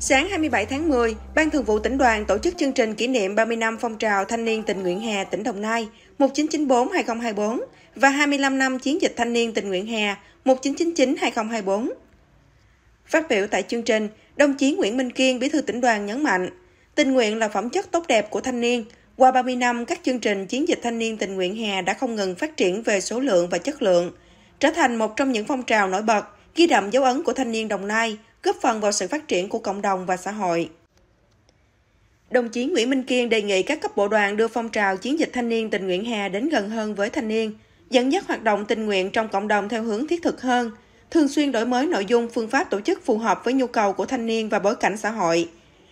Sáng 27 tháng 10, Ban Thường vụ tỉnh đoàn tổ chức chương trình kỷ niệm 30 năm phong trào thanh niên tình nguyện hè tỉnh Đồng Nai 1994-2024 và 25 năm chiến dịch thanh niên tình nguyện hè 1999-2024. Phát biểu tại chương trình, đồng chí Nguyễn Minh Kiên, Bí thư tỉnh đoàn nhấn mạnh, tình nguyện là phẩm chất tốt đẹp của thanh niên. Qua 30 năm, các chương trình chiến dịch thanh niên tình nguyện hè đã không ngừng phát triển về số lượng và chất lượng, trở thành một trong những phong trào nổi bật, ghi đậm dấu ấn của thanh niên Đồng Nai – góp phần vào sự phát triển của cộng đồng và xã hội. Đồng chí Nguyễn Minh Kiên đề nghị các cấp bộ đoàn đưa phong trào chiến dịch thanh niên tình nguyện hè đến gần hơn với thanh niên, dẫn dắt hoạt động tình nguyện trong cộng đồng theo hướng thiết thực hơn, thường xuyên đổi mới nội dung phương pháp tổ chức phù hợp với nhu cầu của thanh niên và bối cảnh xã hội,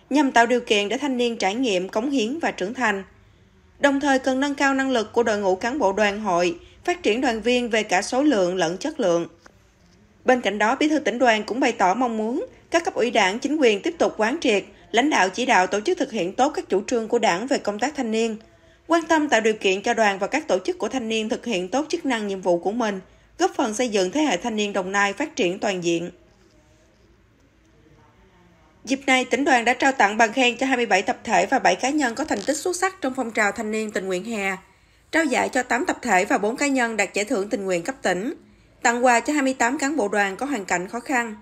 nhằm tạo điều kiện để thanh niên trải nghiệm, cống hiến và trưởng thành. Đồng thời cần nâng cao năng lực của đội ngũ cán bộ đoàn hội, phát triển đoàn viên về cả số lượng lẫn chất lượng. Bên cạnh đó, Bí thư tỉnh đoàn cũng bày tỏ mong muốn các cấp ủy đảng, chính quyền tiếp tục quán triệt, lãnh đạo chỉ đạo tổ chức thực hiện tốt các chủ trương của đảng về công tác thanh niên, quan tâm tạo điều kiện cho đoàn và các tổ chức của thanh niên thực hiện tốt chức năng nhiệm vụ của mình, góp phần xây dựng thế hệ thanh niên Đồng Nai phát triển toàn diện. Dịp này, tỉnh đoàn đã trao tặng bằng khen cho 27 tập thể và 7 cá nhân có thành tích xuất sắc trong phong trào thanh niên tình nguyện hè, trao giải cho 8 tập thể và 4 cá nhân đạt giải thưởng tình nguyện cấp tỉnh tặng quà cho 28 cán bộ đoàn có hoàn cảnh khó khăn.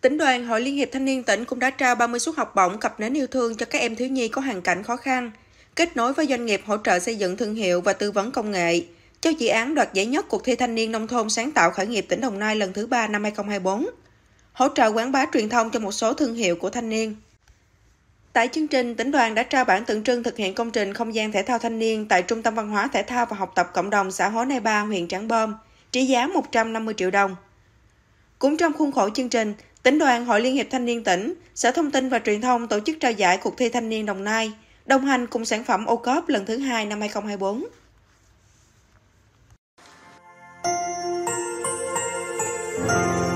Tỉnh đoàn Hội Liên hiệp Thanh niên tỉnh cũng đã trao 30 suất học bổng cặp nến yêu thương cho các em thiếu nhi có hoàn cảnh khó khăn, kết nối với doanh nghiệp hỗ trợ xây dựng thương hiệu và tư vấn công nghệ cho dự án đoạt giải nhất cuộc thi thanh niên nông thôn sáng tạo khởi nghiệp tỉnh Đồng Nai lần thứ 3 năm 2024, hỗ trợ quảng bá truyền thông cho một số thương hiệu của thanh niên. Tại chương trình, tỉnh đoàn đã trao bản tượng trưng thực hiện công trình không gian thể thao thanh niên tại Trung tâm Văn hóa Thể thao và Học tập Cộng đồng xã Hố Nai Ba, huyện Trảng Bom – trị giá 150 triệu đồng. Cũng trong khuôn khổ chương trình, tỉnh đoàn Hội Liên hiệp Thanh niên tỉnh, Sở Thông tin và Truyền thông tổ chức trao giải cuộc thi Thanh niên Đồng Nai, đồng hành cùng sản phẩm ô cốp lần thứ hai năm 2024. Thank you.